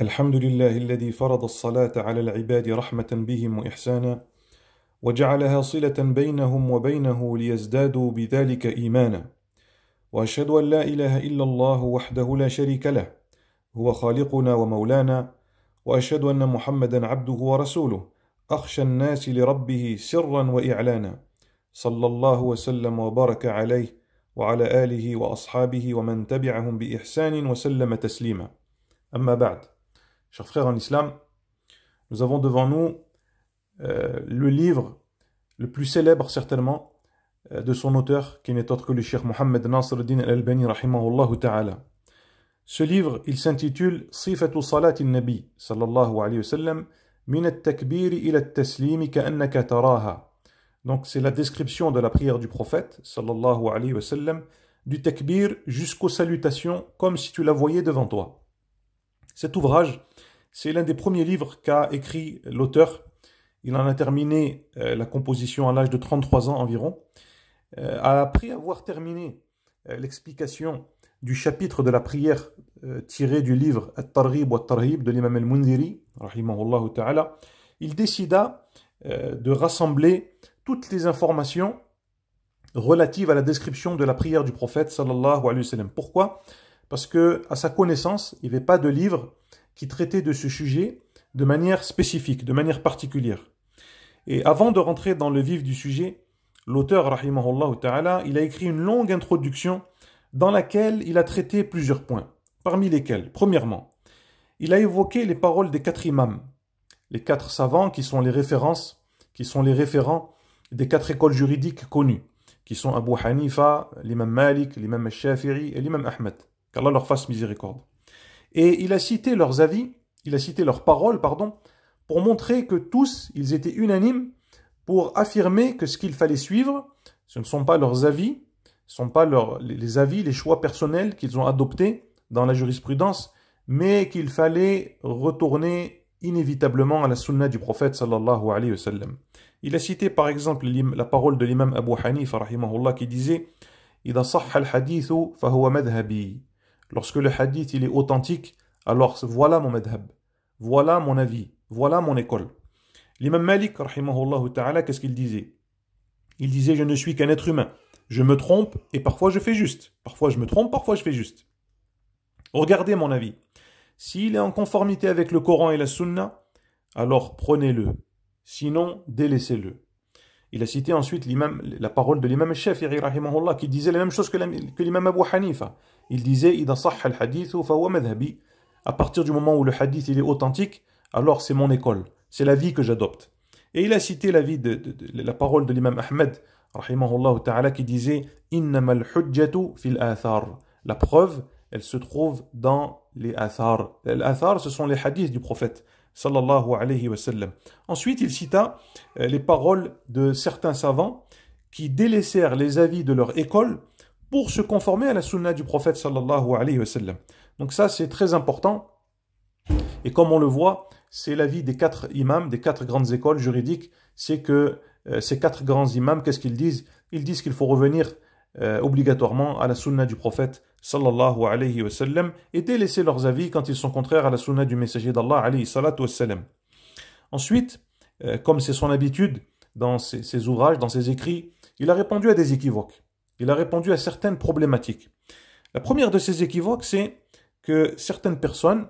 الحمد لله الذي فرض الصلاة على العباد رحمة بهم وإحسانا وجعلها صلة بينهم وبينه ليزدادوا بذلك إيمانا وأشهد أن لا إله إلا الله وحده لا شريك له هو خالقنا ومولانا وأشهد أن محمدا عبده ورسوله أخشى الناس لربه سرا وإعلانا صلى الله وسلم وبارك عليه وعلى آله وأصحابه ومن تبعهم بإحسان وسلم تسليما أما بعد Chers frères en islam, nous avons devant nous euh, le livre le plus célèbre certainement euh, de son auteur, qui n'est autre que le Cheikh Mohammed Nasruddin al-Albani, rahimahullah ta'ala. Ce livre, il s'intitule Sifatu Salat nabi sallallahu alayhi wa sallam, min al takbir ila taslimi ka'annaka taraha. Donc c'est la description de la prière du prophète, sallallahu alayhi wa sallam, du takbir jusqu'aux salutations, comme si tu la voyais devant toi. Cet ouvrage c'est l'un des premiers livres qu'a écrit l'auteur. Il en a terminé euh, la composition à l'âge de 33 ans environ. Euh, après avoir terminé euh, l'explication du chapitre de la prière tiré du livre At-Targhib wa At-Tarhib de l'imam al-Mundiri, il décida de rassembler toutes les informations relatives à la description de la prière du prophète sallallahu alayhi Pourquoi Parce que à sa connaissance, il n'y avait pas de livre qui traitait de ce sujet de manière spécifique, de manière particulière. Et avant de rentrer dans le vif du sujet, l'auteur, rahimahullah ta'ala, il a écrit une longue introduction dans laquelle il a traité plusieurs points, parmi lesquels, premièrement, il a évoqué les paroles des quatre imams, les quatre savants qui sont les références, qui sont les référents des quatre écoles juridiques connues, qui sont Abu Hanifa, l'imam Malik, l'imam Shafi'i et l'imam Ahmed. Qu'Allah leur fasse miséricorde. Et il a cité leurs avis, il a cité leurs paroles, pardon, pour montrer que tous, ils étaient unanimes pour affirmer que ce qu'il fallait suivre, ce ne sont pas leurs avis, ce ne sont pas leurs, les avis, les choix personnels qu'ils ont adoptés dans la jurisprudence, mais qu'il fallait retourner inévitablement à la sunna du prophète sallallahu alayhi wa sallam. Il a cité par exemple la parole de l'imam Abu Hanif, rahimahullah qui disait « Ida sahha al-hadithu fahuwa Lorsque le hadith il est authentique, alors voilà mon madhab, voilà mon avis, voilà mon école. L'imam Malik, qu'est-ce qu'il disait Il disait Je ne suis qu'un être humain. Je me trompe et parfois je fais juste. Parfois je me trompe, parfois je fais juste. Regardez mon avis. S'il est en conformité avec le Coran et la Sunna, alors prenez-le. Sinon, délaissez-le. Il a cité ensuite la parole de l'imam Shafi'i qui disait la même chose que l'imam Abu Hanifa il disait À partir du moment où le hadith il est authentique, alors c'est mon école, c'est la vie que j'adopte. Et il a cité la, vie de, la parole de l'imam Ahmed, qui disait fil La preuve, elle se trouve dans les athar. Les athar, ce sont les hadiths du prophète. Ensuite, il cita euh, les paroles de certains savants qui délaissèrent les avis de leur école pour se conformer à la sunna du prophète sallallahu alayhi wa sallam. Donc ça, c'est très important. Et comme on le voit, c'est l'avis des quatre imams, des quatre grandes écoles juridiques, c'est que euh, ces quatre grands imams, qu'est-ce qu'ils disent Ils disent qu'il faut revenir euh, obligatoirement à la sunna du prophète sallallahu alayhi wa sallam et délaisser leurs avis quand ils sont contraires à la sunna du messager d'Allah alayhi wa sallam. Ensuite, euh, comme c'est son habitude dans ses ouvrages, dans ses écrits, il a répondu à des équivoques il a répondu à certaines problématiques. La première de ces équivoques, c'est que certaines personnes,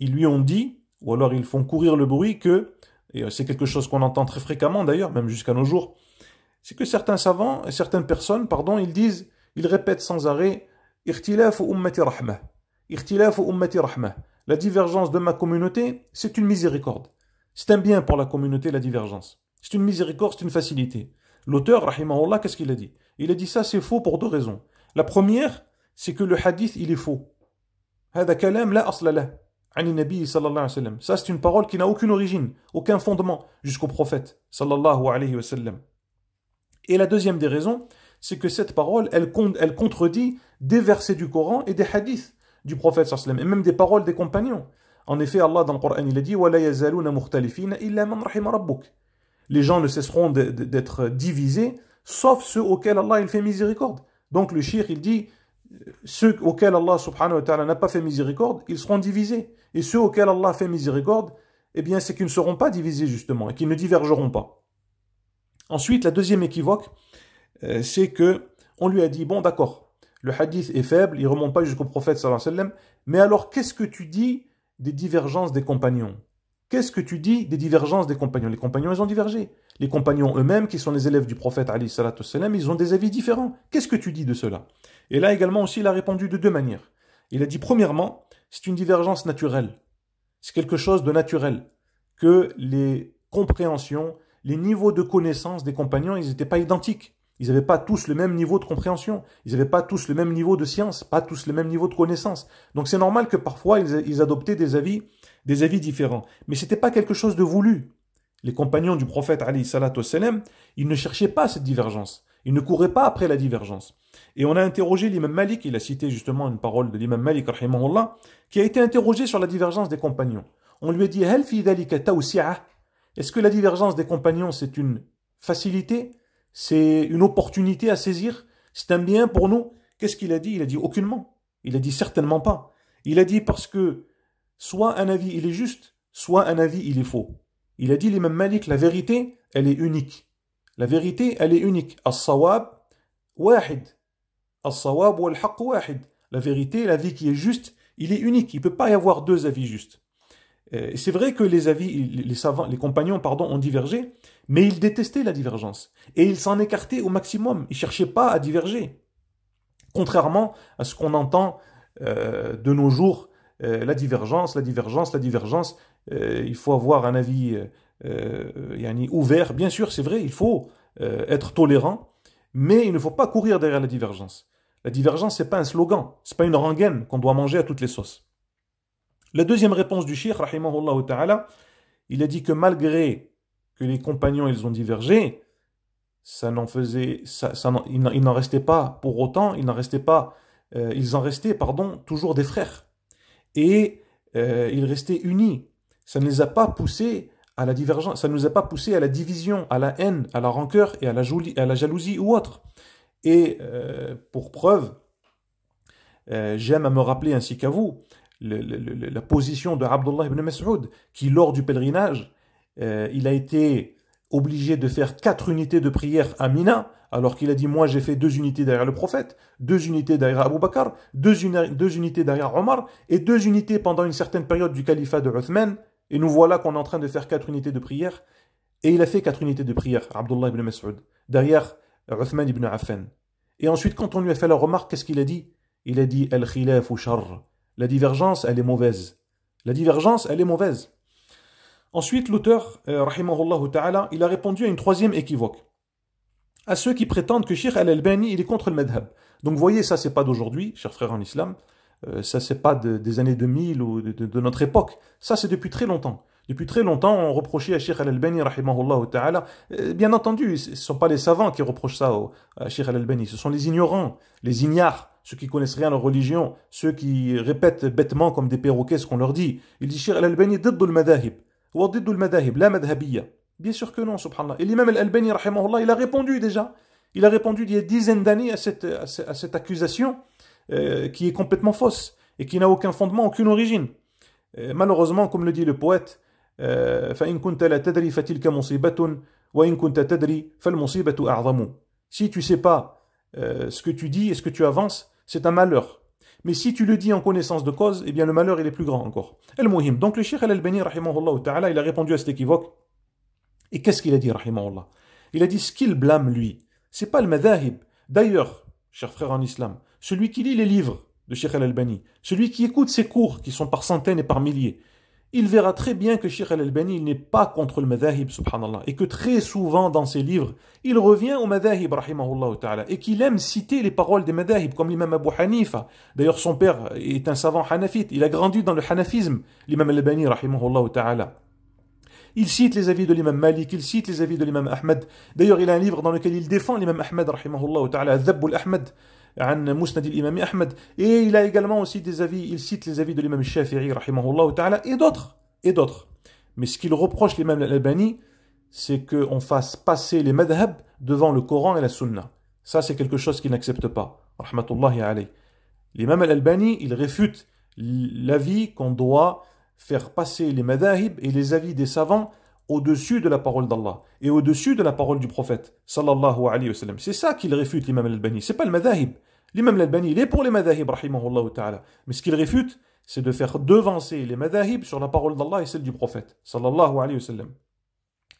ils lui ont dit, ou alors ils font courir le bruit que, et euh, c'est quelque chose qu'on entend très fréquemment d'ailleurs, même jusqu'à nos jours, c'est que certains savants et certaines personnes, pardon, ils disent, ils répètent sans arrêt, Irtilaf ummati rahmah. Irtilaf ummati rahmah. La divergence de ma communauté, c'est une miséricorde. C'est un bien pour la communauté, la divergence. C'est une miséricorde, c'est une facilité. L'auteur, rahimahullah, qu'est-ce qu'il a dit Il a dit ça, c'est faux pour deux raisons. La première, c'est que le hadith, il est faux. Ça, c'est une parole qui n'a aucune origine, aucun fondement jusqu'au prophète, Et la deuxième des raisons, c'est que cette parole, elle, contredit des versets du Coran et des hadiths du prophète, sallallahu et même des paroles des compagnons. En effet, Allah dans le Coran, il a dit « Wa yazaluna illa man les gens ne cesseront d'être divisés, sauf ceux auxquels Allah il fait miséricorde. Donc le shirk il dit, ceux auxquels Allah subhanahu wa ta'ala n'a pas fait miséricorde, ils seront divisés. Et ceux auxquels Allah fait miséricorde, eh bien c'est qu'ils ne seront pas divisés justement, et qu'ils ne divergeront pas. Ensuite, la deuxième équivoque, euh, c'est que on lui a dit, bon d'accord, le hadith est faible, il ne remonte pas jusqu'au prophète sallallahu alayhi mais alors qu'est-ce que tu dis des divergences des compagnons Qu'est-ce que tu dis des divergences des compagnons Les compagnons, ils ont divergé. Les compagnons eux-mêmes, qui sont les élèves du prophète, Ali, ils ont des avis différents. Qu'est-ce que tu dis de cela Et là également aussi, il a répondu de deux manières. Il a dit, premièrement, c'est une divergence naturelle. C'est quelque chose de naturel. Que les compréhensions, les niveaux de connaissance des compagnons, ils n'étaient pas identiques. Ils n'avaient pas tous le même niveau de compréhension, ils n'avaient pas tous le même niveau de science, pas tous le même niveau de connaissance. Donc c'est normal que parfois ils, ils adoptaient des avis des avis différents. Mais ce n'était pas quelque chose de voulu. Les compagnons du prophète Ali Salam, ils ne cherchaient pas cette divergence. Ils ne couraient pas après la divergence. Et on a interrogé l'imam Malik, il a cité justement une parole de l'imam Malik, qui a été interrogé sur la divergence des compagnons. On lui a dit Est-ce que la divergence des compagnons, c'est une facilité C'est une opportunité à saisir C'est un bien pour nous Qu'est-ce qu'il a dit Il a dit aucunement. Il a dit certainement pas. Il a dit parce que Soit un avis il est juste, soit un avis il est faux. Il a dit les mêmes Malik, la vérité, elle est unique. La vérité, elle est unique. As-sawab, sawab wal La vérité, l'avis qui est juste, il est unique. Il ne peut pas y avoir deux avis justes. Euh, c'est vrai que les avis, les savants, les compagnons, pardon, ont divergé, mais ils détestaient la divergence. Et ils s'en écartaient au maximum. Ils ne cherchaient pas à diverger. Contrairement à ce qu'on entend euh, de nos jours euh, la divergence, la divergence, la divergence. Euh, il faut avoir un avis euh, ouvert. Bien sûr, c'est vrai, il faut être tolérant, mais il ne faut pas courir derrière la divergence. La divergence, c'est pas un slogan, c'est pas une rengaine qu'on doit manger à toutes les sauces. La deuxième réponse du Shir, ta'ala, il a dit que malgré que les compagnons ils ont divergé, ça n'en faisait, ça, il n'en restait pas pour autant, il n'en restait pas, ils en restaient pardon toujours des frères et euh, ils restaient unis. Ça ne les a pas poussés à la divergence, ça nous a pas poussés à la division, à la haine, à la rancœur et à la, jalousie ou autre. Et euh, pour preuve, euh, j'aime à me rappeler ainsi qu'à vous la position de Abdullah ibn Mas'ud, qui lors du pèlerinage, il a été obligé de faire quatre unités de prière à Mina, alors qu'il a dit moi j'ai fait deux unités derrière le prophète, deux unités derrière Abu Bakr, deux, unités derrière Omar et deux unités pendant une certaine période du califat de Uthman et nous voilà qu'on est en train de faire quatre unités de prière et il a fait quatre unités de prière Abdullah ibn Mas'ud derrière Uthman ibn Affan. Et ensuite quand on lui a fait la remarque, qu'est-ce qu'il a dit Il a dit al khilaf ou La divergence, elle est mauvaise. La divergence, elle est mauvaise. Ensuite, l'auteur, euh, ta'ala, il a répondu à une troisième équivoque. À ceux qui prétendent que Sheikh al-Albani, il est contre le madhab. Donc voyez, ça c'est pas d'aujourd'hui, chers frères en islam. Ça, euh, ça c'est pas des années 2000 ou de, notre époque. Ça c'est depuis très longtemps. Depuis très longtemps, on reprochait à Sheikh al-Albani, ta'ala. Euh, bien entendu, ce ne sont pas les savants qui reprochent ça à Sheikh al-Albani. Ce sont les ignorants, les ignares ceux qui connaissent rien à leur religion, ceux qui répètent bêtement comme des perroquets ce qu'on leur dit. Il dit Sheikh al-Albani, le madhahib. Bien sûr que non, subhanallah. Et l'imam al-Albani, il a répondu déjà. Il a répondu il y a dizaines d'années à cette, à cette, accusation euh, qui est complètement fausse et qui n'a aucun fondement, aucune origine. Euh, malheureusement, comme le dit le poète, Si tu sais pas euh, ce que tu dis et ce que tu avances, c'est un malheur. Mais si tu le dis en connaissance de cause, eh bien le malheur il est plus grand encore. El Mohim. Donc le Cheikh Al-Albani, ta'ala, il a répondu à cet équivoque. Et qu'est-ce qu'il a dit, rahimahullah Il a dit ce qu'il blâme lui. C'est pas le madhahib. D'ailleurs, cher frère en islam, celui qui lit les livres de Cheikh Al-Albani, celui qui écoute ses cours qui sont par centaines et par milliers, il verra très bien que Sheikh al-Albani n'est pas contre le madhahib, subhanallah, et que très souvent dans ses livres, il revient au madhahib, rahimahullah ta'ala, et qu'il aime citer les paroles des madhahib, comme l'imam Abu Hanifa. D'ailleurs, son père est un savant hanafite, il a grandi dans le hanafisme, l'imam al-Albani, rahimahullah ta'ala. Il cite les avis de l'imam Malik, il cite les avis de l'imam Ahmed. D'ailleurs, il a un livre dans lequel il défend l'imam Ahmed, rahimahullah ta'ala, al Ahmed. Et il a également aussi des avis, il cite les avis de l'imam Shafi'i, et d'autres, et d'autres. Mais ce qu'il reproche l'imam al-Albani, c'est qu'on fasse passer les madhabs devant le Coran et la Sunna. Ça, c'est quelque chose qu'il n'accepte pas, alayh. L'imam al-Albani, il réfute l'avis qu'on doit faire passer les madhabs et les avis des savants au-dessus de la parole d'Allah et au-dessus de la parole du prophète sallallahu alayhi wa sallam. C'est ça qu'il réfute l'imam al-Bani, c'est pas le madhahib. L'imam al-Bani, il est pour les madhahib, rahimahullah ta'ala. Mais ce qu'il réfute, c'est de faire devancer les madhahib sur la parole d'Allah et celle du prophète sallallahu alayhi wa sallam.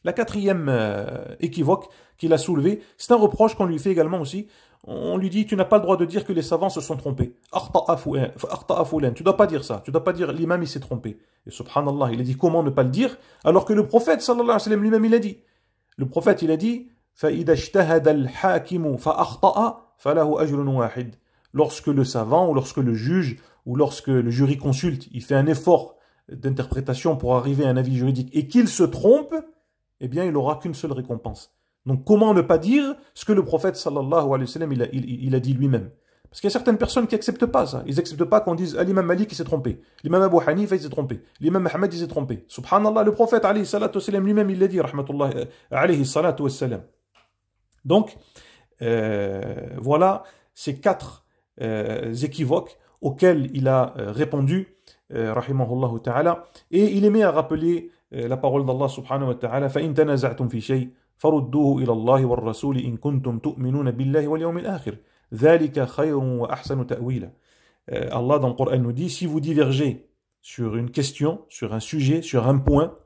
La quatrième euh, équivoque qu'il a soulevée, c'est un reproche qu'on lui fait également aussi on lui dit tu n'as pas le droit de dire que les savants se sont trompés. Eh, tu ne dois pas dire ça. Tu ne dois pas dire l'imam il s'est trompé. Et subhanallah, il a dit comment ne pas le dire alors que le prophète sallallahu alayhi wa sallam lui-même il a dit. Le prophète il a dit Lorsque le savant ou lorsque le juge ou lorsque le jury consulte, il fait un effort d'interprétation pour arriver à un avis juridique et qu'il se trompe, eh bien il n'aura qu'une seule récompense. Donc comment ne pas dire ce que le prophète sallallahu alayhi wa sallam il a, dit lui-même Parce qu'il y a certaines personnes qui n'acceptent pas ça. Ils n'acceptent pas qu'on dise ah, l'imam Malik qui s'est trompé, l'imam Abu Hanif il s'est trompé, l'imam Ahmed il s'est trompé. Subhanallah, le prophète alayhi sallam lui-même il l'a dit, rahmatullah euh, alayhi Donc euh, voilà ces quatre euh, équivoques auxquels il a répondu, rahimahullah ta'ala, et il aimait à rappeler la parole d'Allah subhanahu wa ta'ala, in tanaza'tum fi shay. Euh, Allah dans le nous dit si vous divergez sur une question, sur un sujet, sur un point,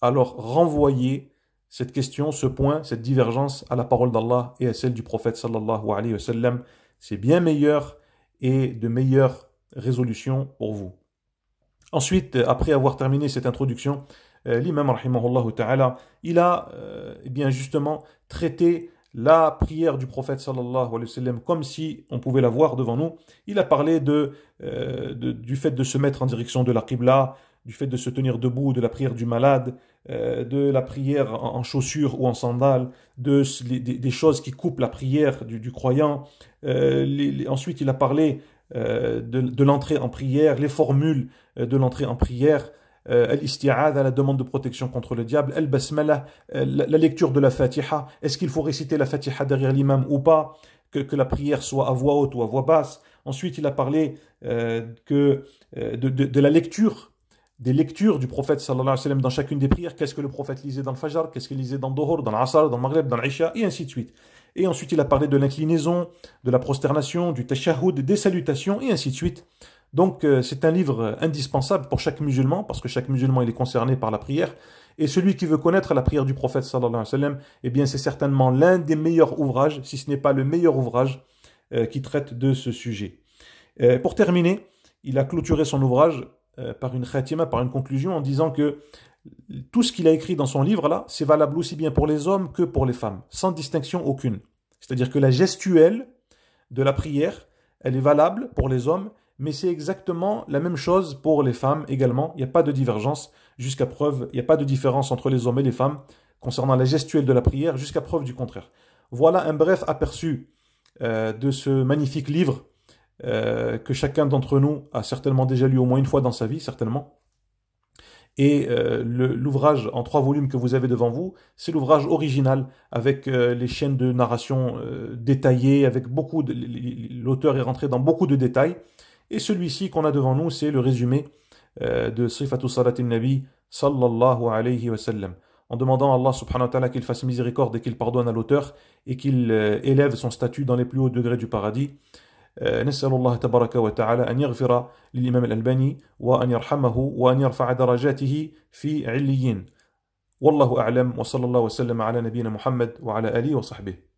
alors renvoyez cette question, ce point, cette divergence à la parole d'Allah et à celle du prophète sallallahu alayhi wa sallam. C'est bien meilleur et de meilleure résolution pour vous. Ensuite, euh, après avoir terminé cette introduction, euh, l'imam ta'ala, il a euh, eh bien justement traité la prière du prophète sallallahu alayhi wa comme si on pouvait la voir devant nous. Il a parlé euh, de, du fait de se mettre en direction de la qibla, du fait de se tenir debout, de la prière du malade, de la prière en, chaussures ou en sandales, de, des, choses qui coupent la prière du, croyant. ensuite, il a parlé de, de l'entrée en prière, les formules de l'entrée en prière à euh, la demande de protection contre le diable, al-basmala, euh, la lecture de la fatiha, est-ce qu'il faut réciter la fatiha derrière l'imam ou pas, que, la prière soit à voix haute ou à voix basse. Ensuite, il a parlé euh, que, de, la lecture, des lectures du prophète sallallahu alayhi wa dans chacune des prières, qu'est-ce que le prophète lisait dans le fajr, qu'est-ce qu'il lisait dans le dohor, dans l'asar, dans le maghreb, dans l'isha, et ainsi de suite. Et ensuite, il a parlé de l'inclinaison, de la prosternation, du tashahhud, des salutations, et ainsi de suite. Donc euh, c'est un livre indispensable pour chaque musulman, parce que chaque musulman il est concerné par la prière. Et celui qui veut connaître la prière du prophète sallallahu alayhi wa sallam, eh bien c'est certainement l'un des meilleurs ouvrages, si ce n'est pas le meilleur ouvrage euh, qui traite de ce sujet. Euh, pour terminer, il a clôturé son ouvrage par une khatima, par une conclusion, en disant que tout ce qu'il a écrit dans son livre là, c'est valable aussi bien pour les hommes que pour les femmes, sans distinction aucune. C'est-à-dire que la gestuelle de la prière, elle est valable pour les hommes mais c'est exactement la même chose pour les femmes également. Il n'y a pas de divergence jusqu'à preuve, il n'y a pas de différence entre les hommes et les femmes concernant la gestuelle de la prière jusqu'à preuve du contraire. Voilà un bref aperçu euh, de ce magnifique livre euh, que chacun d'entre nous a certainement déjà lu au moins une fois dans sa vie, certainement. Et euh, l'ouvrage en trois volumes que vous avez devant vous, c'est l'ouvrage original avec les chaînes de narration détaillées, avec beaucoup de l'auteur est rentré dans beaucoup de détails. Et celui-ci qu'on a devant nous, c'est le résumé euh, de Sifatu Salat nabi sallallahu alayhi wa sallam. En demandant à Allah subhanahu wa ta'ala qu'il fasse miséricorde et qu'il pardonne à l'auteur et qu'il euh, élève son statut dans les plus hauts degrés du paradis. نسأل الله تبارك وتعالى أن يغفر wa الألباني وأن يرحمه وأن يرفع درجاته في عليين والله أعلم وصلى الله وسلم Muhammad wa ala وعلى wa وصحبه